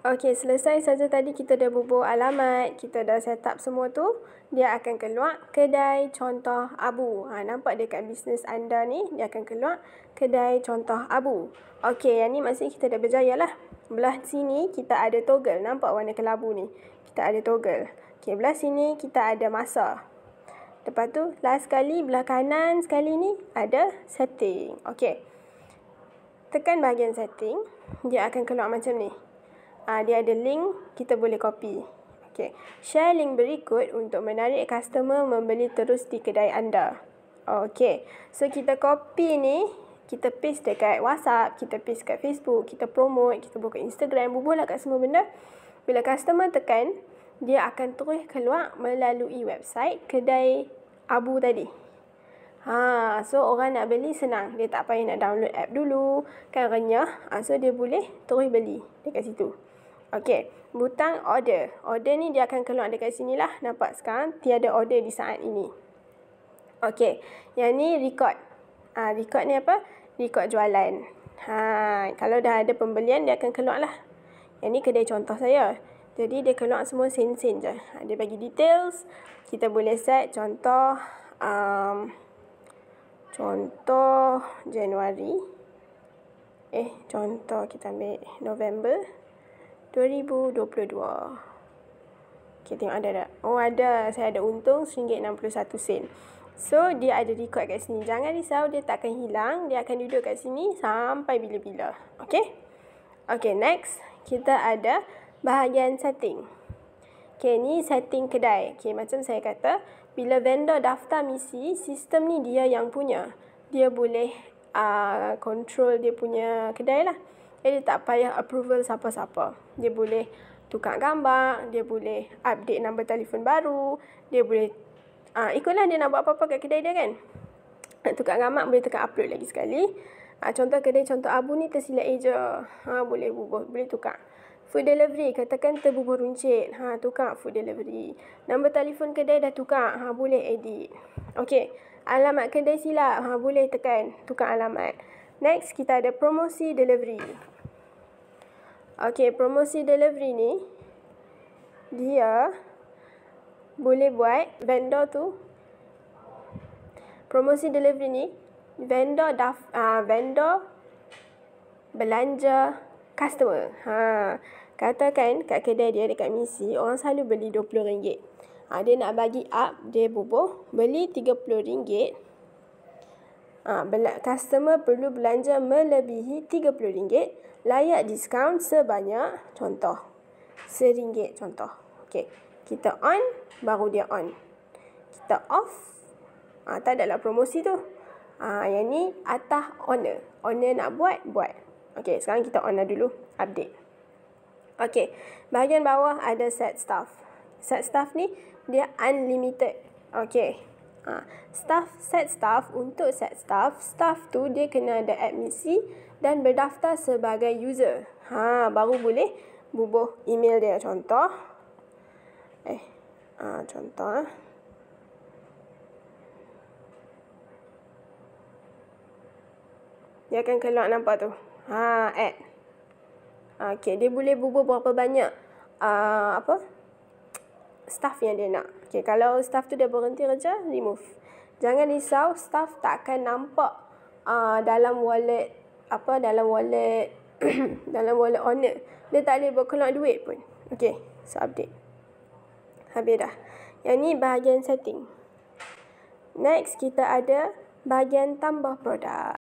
Okey, selesai saja tadi kita dah bubuh alamat, kita dah set up semua tu. Dia akan keluar kedai contoh abu. Ha, nampak dekat bisnes anda ni, dia akan keluar kedai contoh abu. Okey, yang ni masih kita dah berjaya lah. Belah sini kita ada toggle. Nampak warna kelabu ni? Kita ada toggle. Okey, belah sini kita ada masa. Lepas tu, last sekali belah kanan sekali ni ada setting. Okey. Tekan bahagian setting. Dia akan keluar macam ni uh, dia ada link kita boleh copy. Okay. Share link berikut untuk menarik customer membeli terus di kedai anda. Okay. So kita copy ni, kita paste dekat WhatsApp, kita paste dekat Facebook, kita promote, kita buka Instagram, bubuhlah kat semua benda. Bila customer tekan, dia akan terus keluar melalui website kedai Abu tadi. Ha, so orang nak beli senang. Dia tak payah nak download app dulu, kan renyah. Ha, so dia boleh terus beli dekat situ. Okey, butang order. Order ni dia akan keluar dekat sini lah. Nampak sekarang tiada order di saat ini. Okey, yang ni record. Ah ha, record ni apa? Record jualan. Ha, kalau dah ada pembelian dia akan keluar lah. Yang ni kedai contoh saya. Jadi dia keluar semua sen-sen je. Ha, dia bagi details. Kita boleh set contoh um, contoh Januari. Eh, contoh kita ambil November. 2022. Okay, tengok ada tak? Oh, ada. Saya ada untung RM1.61. So, dia ada record kat sini. Jangan risau, dia tak akan hilang. Dia akan duduk kat sini sampai bila-bila. Okay? Okay, next. Kita ada bahagian setting. Okay, ni setting kedai. Okay, macam saya kata, bila vendor daftar misi, sistem ni dia yang punya. Dia boleh uh, control dia punya kedai lah. Jadi tak payah approval siapa-siapa. Dia boleh tukar gambar, dia boleh update nombor telefon baru, dia boleh ah uh, ikutlah dia nak buat apa-apa kat kedai dia kan. Nak tukar gambar boleh tekan upload lagi sekali. Uh, contoh kedai contoh Abu ni tersilap eja. Ha boleh bubuh, boleh tukar. Food delivery, katakan terbubuh runcit. Ha, tukar food delivery. Nombor telefon kedai dah tukar. Ha, boleh edit. Okey. Alamat kedai silap. Ha, boleh tekan tukar alamat. Next, kita ada promosi delivery. Okay, promosi delivery ni dia boleh buat vendor tu promosi delivery ni vendor daf, uh, vendor belanja customer. Ha, katakan kat kedai dia dekat misi orang selalu beli RM20. Ha, ah, dia nak bagi up dia bubuh beli RM30 Ha, customer perlu belanja melebihi RM30 layak diskaun sebanyak contoh RM1 contoh. Okey, kita on baru dia on. Kita off ha, tak ada lah promosi tu. Ha, yang ni atas owner. Owner nak buat, buat. Okey, sekarang kita on lah dulu update. Okey, bahagian bawah ada set staff. Set staff ni dia unlimited. Okey, Ha, staff, set staff untuk set staff, staff tu dia kena ada admisi dan berdaftar sebagai user. Ha, baru boleh bubuh email dia contoh. Eh, ha, contoh. Ah. Dia akan keluar nampak tu. Ha, add. Ha, okay, dia boleh bubuh berapa banyak uh, apa? staff yang dia nak. Okay, kalau staff tu dia berhenti kerja, remove. Jangan risau, staff tak akan nampak uh, dalam wallet apa dalam wallet dalam wallet owner. Dia tak boleh berkeluar duit pun. Okay, so update. Habis dah. Yang ni bahagian setting. Next, kita ada bahagian tambah produk.